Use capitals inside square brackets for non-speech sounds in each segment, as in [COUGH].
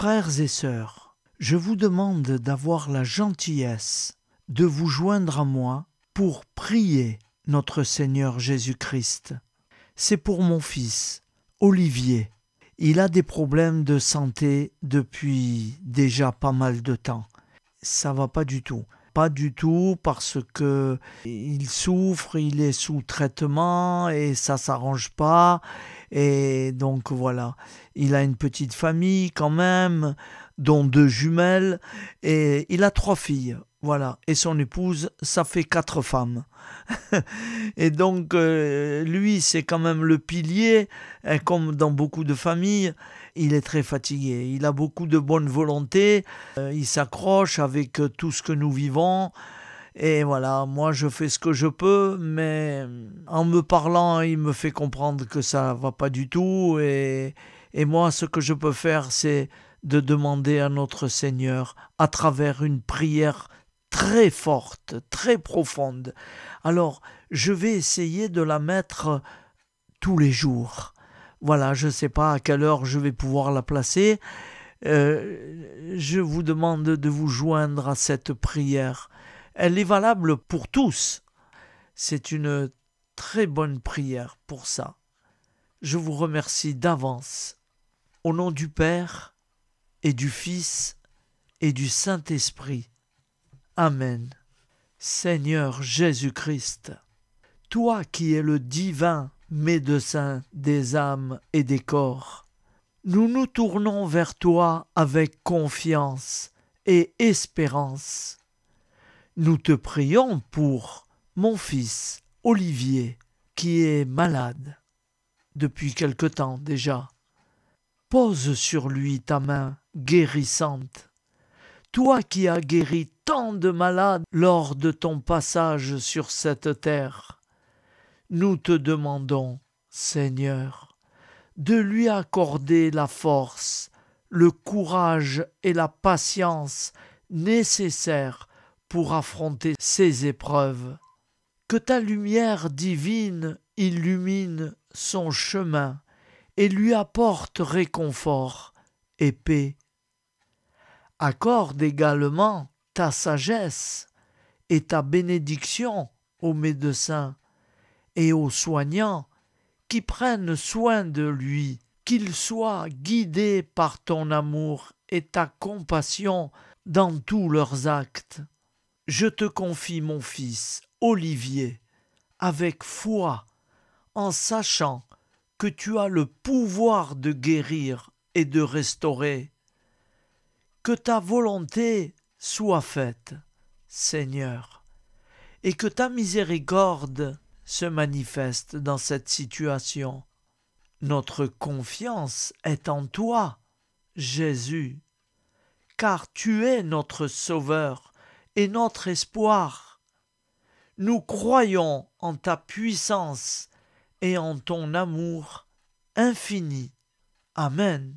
Frères et sœurs, je vous demande d'avoir la gentillesse de vous joindre à moi pour prier notre Seigneur Jésus-Christ. C'est pour mon fils, Olivier. Il a des problèmes de santé depuis déjà pas mal de temps. Ça va pas du tout du tout parce que il souffre, il est sous traitement et ça s'arrange pas. Et donc voilà, il a une petite famille quand même dont deux jumelles, et il a trois filles. Voilà, et son épouse, ça fait quatre femmes. [LAUGHS] et donc, euh, lui, c'est quand même le pilier, et hein, comme dans beaucoup de familles, il est très fatigué. Il a beaucoup de bonne volonté, euh, il s'accroche avec euh, tout ce que nous vivons. Et voilà, moi je fais ce que je peux, mais en me parlant, il me fait comprendre que ça va pas du tout. Et, et moi, ce que je peux faire, c'est de demander à notre Seigneur à travers une prière très forte, très profonde. Alors, je vais essayer de la mettre tous les jours. Voilà, je ne sais pas à quelle heure je vais pouvoir la placer. Euh, je vous demande de vous joindre à cette prière. Elle est valable pour tous. C'est une très bonne prière pour ça. Je vous remercie d'avance. Au nom du Père, et du Fils et du Saint-Esprit. Amen. Seigneur Jésus-Christ, toi qui es le divin médecin des âmes et des corps, nous nous tournons vers toi avec confiance et espérance. Nous te prions pour mon fils Olivier, qui est malade depuis quelque temps déjà. Pose sur lui ta main guérissante. Toi qui as guéri tant de malades lors de ton passage sur cette terre, nous te demandons, Seigneur, de lui accorder la force, le courage et la patience nécessaires pour affronter ces épreuves. Que ta lumière divine illumine son chemin et lui apporte réconfort et paix accorde également ta sagesse et ta bénédiction aux médecins et aux soignants qui prennent soin de lui, qu'ils soient guidés par ton amour et ta compassion dans tous leurs actes. Je te confie mon fils, Olivier, avec foi, en sachant que tu as le pouvoir de guérir et de restaurer que ta volonté soit faite, Seigneur, et que ta miséricorde se manifeste dans cette situation. Notre confiance est en toi, Jésus, car tu es notre Sauveur et notre espoir. Nous croyons en ta puissance et en ton amour infini. Amen.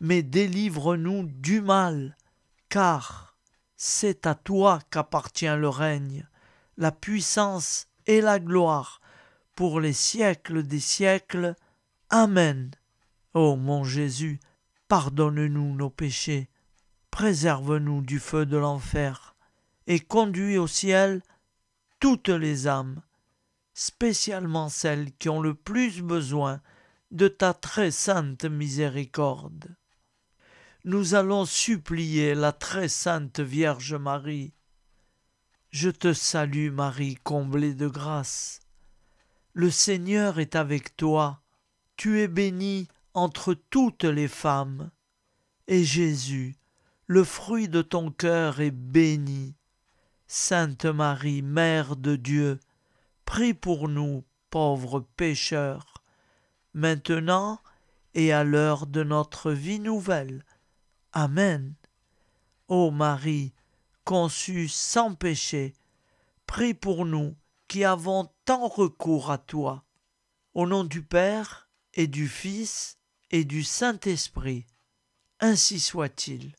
mais délivre-nous du mal, car c'est à toi qu'appartient le règne, la puissance et la gloire, pour les siècles des siècles. Amen. Ô mon Jésus, pardonne-nous nos péchés, préserve-nous du feu de l'enfer, et conduis au ciel toutes les âmes, spécialement celles qui ont le plus besoin de ta très sainte miséricorde nous allons supplier la très sainte Vierge Marie. Je te salue Marie, comblée de grâce. Le Seigneur est avec toi, tu es bénie entre toutes les femmes, et Jésus, le fruit de ton cœur, est béni. Sainte Marie, Mère de Dieu, prie pour nous, pauvres pécheurs, maintenant et à l'heure de notre vie nouvelle. Amen. Ô Marie, conçue sans péché, prie pour nous qui avons tant recours à toi. Au nom du Père et du Fils et du Saint-Esprit, ainsi soit-il.